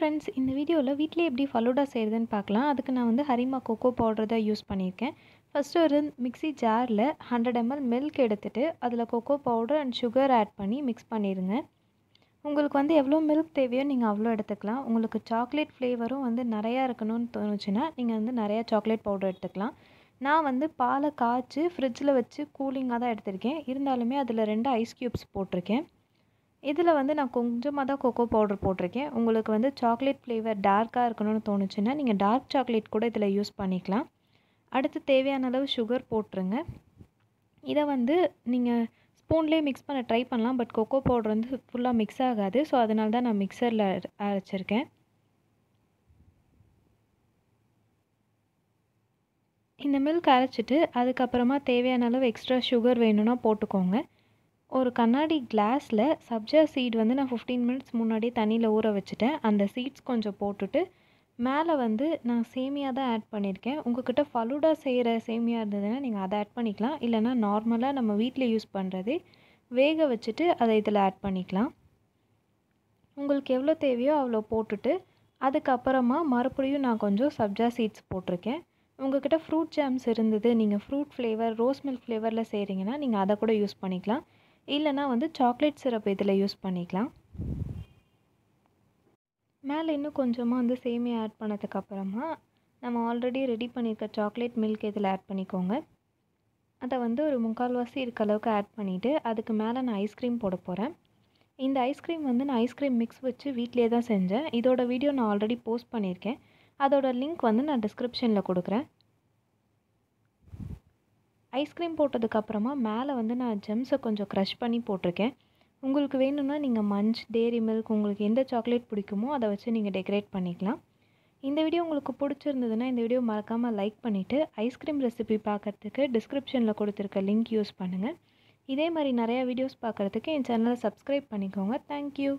friends இந்த வீடியோவில் வீட்டிலே எப்படி ஃபலூடா செய்கிறதுன்னு பார்க்கலாம் அதுக்கு நான் வந்து ஹரிமா கொக்கோ பவுடர் தான் யூஸ் பண்ணியிருக்கேன் ஃபஸ்ட்டு ஒரு மிக்சி ஜாரில் ஹண்ட்ரட் எம்எல் மில்க் எடுத்துகிட்டு அதில் cocoa powder and sugar add பண்ணி மிக்ஸ் பண்ணிடுங்க உங்களுக்கு வந்து எவ்வளோ மில்க் தேவையோ நீங்கள் அவ்வளோ எடுத்துக்கலாம் உங்களுக்கு சாக்லேட் ஃப்ளேவரும் வந்து நிறையா இருக்கணும்னு தோணுச்சுன்னா நீங்கள் வந்து நிறையா சாக்லேட் பவுடர் எடுத்துக்கலாம் நான் வந்து பாலை காய்ச்சி ஃப்ரிட்ஜில் வச்சு கூலிங்காக தான் எடுத்திருக்கேன் இருந்தாலுமே அதில் ரெண்டு ஐஸ் க்யூப்ஸ் போட்டிருக்கேன் இதில் வந்து நான் கொஞ்சமாக தான் கொக்கோ பவுட்ரு போட்டிருக்கேன் உங்களுக்கு வந்து சாக்லேட் ஃப்ளேவர் டார்க்காக இருக்கணும்னு தோணுச்சுன்னா நீங்கள் டார்க் சாக்லேட் கூட இதில் யூஸ் பண்ணிக்கலாம் அடுத்து தேவையான அளவு சுகர் போட்டுருங்க இதை வந்து நீங்கள் ஸ்பூன்லேயே மிக்ஸ் பண்ண ட்ரை பண்ணலாம் பட் கொக்கோ பவுடர் வந்து ஃபுல்லாக மிக்ஸ் ஆகாது ஸோ அதனால தான் நான் மிக்சரில் அரைச்சிருக்கேன் இந்த மில்க் அரைச்சிட்டு அதுக்கப்புறமா தேவையான அளவு எக்ஸ்ட்ரா சுகர் வேணும்னா போட்டுக்கோங்க ஒரு கண்ணாடி கிளாஸில் சப்ஜா சீட் வந்து நான் ஃபிஃப்டீன் மினிட்ஸ் முன்னாடியே தண்ணியில் ஊற வச்சுட்டேன் அந்த சீட்ஸ் கொஞ்சம் போட்டுட்டு மேலே வந்து நான் சேமியா தான் ஆட் பண்ணியிருக்கேன் உங்கள்கிட்ட ஃபலூடா செய்கிற சேமியா இருந்ததுன்னா நீங்கள் அதை ஆட் பண்ணிக்கலாம் இல்லைனா நார்மலாக நம்ம வீட்டில் யூஸ் பண்ணுறதே வேக வச்சுட்டு அதை இதில் ஆட் பண்ணிக்கலாம் உங்களுக்கு எவ்வளோ தேவையோ அவ்வளோ போட்டுட்டு அதுக்கப்புறமா மறுபடியும் நான் கொஞ்சம் சப்ஜா சீட்ஸ் போட்டிருக்கேன் உங்கள்கிட்ட ஃப்ரூட் ஜாம்ஸ் இருந்தது நீங்கள் ஃப்ரூட் ஃப்ளேவர் ரோஸ் மில்க் ஃப்ளேவரில் செய்கிறீங்கன்னா நீங்கள் அதை கூட யூஸ் பண்ணிக்கலாம் இல்லைனா வந்து சாக்லேட் சிரப் இதில் யூஸ் பண்ணிக்கலாம் மேலே இன்னும் கொஞ்சமாக வந்து சேமியா ஆட் பண்ணதுக்கப்புறமா நம்ம ஆல்ரெடி ரெடி பண்ணியிருக்க சாக்லேட் மில்க் இதில் ஆட் பண்ணிக்கோங்க அதை வந்து ஒரு முக்கால்வாசி இருக்க அளவுக்கு ஆட் பண்ணிவிட்டு அதுக்கு மேலே நான் ஐஸ்கிரீம் போட போகிறேன் இந்த ஐஸ்கிரீம் வந்து நான் ஐஸ்கிரீம் மிக்ஸ் வச்சு வீட்லேயே தான் செஞ்சேன் இதோட வீடியோ நான் ஆல்ரெடி போஸ்ட் பண்ணியிருக்கேன் அதோட லிங்க் வந்து நான் டிஸ்கிரிப்ஷனில் கொடுக்குறேன் ஐஸ்கிரீம் போட்டதுக்கப்புறமா மேலே வந்து நான் ஜெம்ஸை கொஞ்சம் க்ரஷ் பண்ணி போட்டிருக்கேன் உங்களுக்கு வேணும்னா நீங்கள் மஞ்ச் டேரி மில்க் உங்களுக்கு எந்த சாக்லேட் பிடிக்குமோ அதை வச்சு நீங்கள் டெக்கரேட் பண்ணிக்கலாம் இந்த வீடியோ உங்களுக்கு பிடிச்சிருந்ததுன்னா இந்த வீடியோ மறக்காமல் லைக் பண்ணிவிட்டு ஐஸ்கிரீம் ரெசிபி பார்க்குறதுக்கு டிஸ்கிரிப்ஷனில் கொடுத்துருக்க லிங்க் யூஸ் பண்ணுங்கள் இதே மாதிரி நிறையா வீடியோஸ் பார்க்குறதுக்கு என் சேனலை சப்ஸ்கிரைப் பண்ணிக்கோங்க தேங்க்யூ